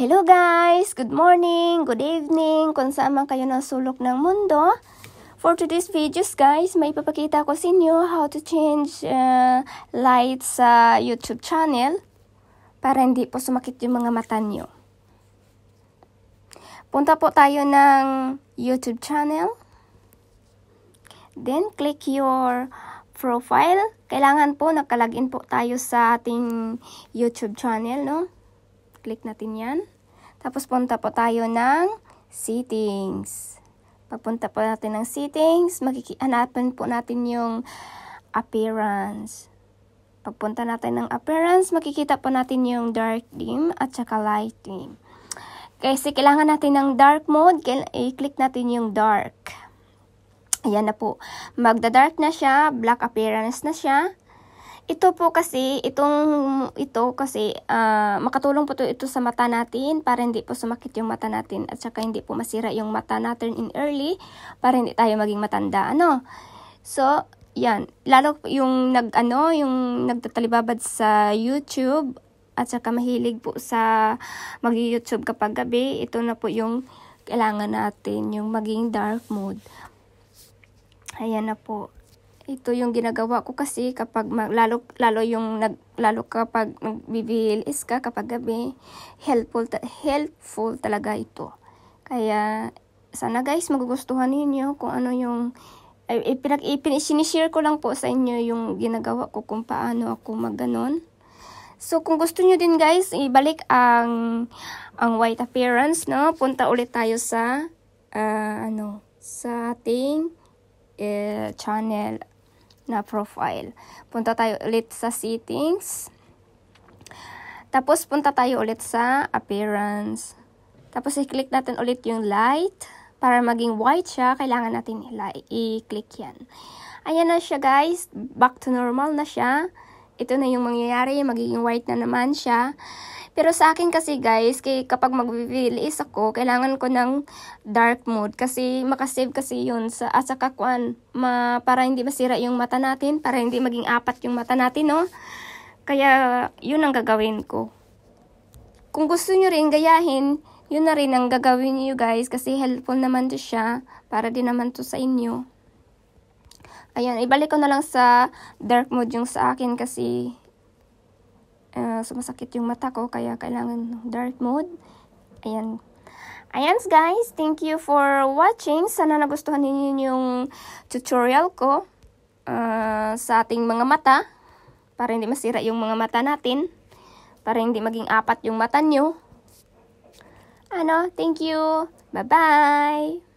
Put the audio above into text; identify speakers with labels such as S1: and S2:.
S1: Hello guys! Good morning! Good evening! Kung saan man kayo ng sulok ng mundo. For today's videos guys, may papakita ko sa inyo how to change uh, light sa YouTube channel para hindi po sumakit yung mga mata nyo. Punta po tayo ng YouTube channel. Then click your profile. Kailangan po nakalagin po tayo sa ating YouTube channel, no? Click natin yan. Tapos punta po tayo ng settings. Pagpunta po natin ng settings, makikihanapin po natin yung appearance. Pagpunta natin ng appearance, makikita po natin yung dark dim at saka light dim. Kasi kailangan natin ng dark mode, i-click natin yung dark. Ayan na po. Magda-dark na siya, black appearance na siya. Ito po kasi, itong ito kasi uh, makatulong po to, ito sa mata natin para hindi po sumakit yung mata natin at saka hindi po masira yung mata natin in early para hindi tayo maging matanda, ano. So, yan. Lalo yung nag ano, yung nagtatalibabad sa YouTube at saka mahilig po sa mag-YouTube kapag gabi, ito na po yung kailangan natin, yung maging dark mode. Ayan na po ito yung ginagawa ko kasi kapag mag, lalo lalo yung nag lalo kapag nagbibilis ka kapag gabi helpful ta, helpful talaga ito kaya sana guys magugustuhan niyo kung ano yung ipinag ipin, isinishare ko lang po sa inyo yung ginagawa ko kung paano ako magganon So, kung gusto nyo din guys, ibalik ang ang white appearance, no? Punta ulit tayo sa, uh, ano, sa ating eh, channel na profile. Punta tayo ulit sa settings. Tapos, punta tayo ulit sa appearance. Tapos, i-click natin ulit yung light. Para maging white siya, kailangan natin i-click yan. Ayan na siya, guys. Back to normal na siya. Ito na yung mangyayari. Magiging white na naman siya. Pero sa akin kasi guys, kay kapag mag-VLS ako, kailangan ko ng dark mode kasi makasave kasi yun sa at ah, saka ma, para hindi masira yung mata natin, para hindi maging apat yung mata natin, no? Kaya yun ang gagawin ko. Kung gusto nyo rin gayahin, yun na rin ang gagawin niyo guys kasi helpful naman to siya para din naman to sa inyo. Ayan, ibalik ko na lang sa dark mode yung sa akin kasi na sumasakit yung mata ko kaya kailangan dark mode. Ayan. Ayan guys, thank you for watching. Sana nagustuhan ninyo yung tutorial ko uh, sa ating mga mata para hindi masira yung mga mata natin. Para hindi maging apat yung mata nyo. Ano, thank you. Bye-bye.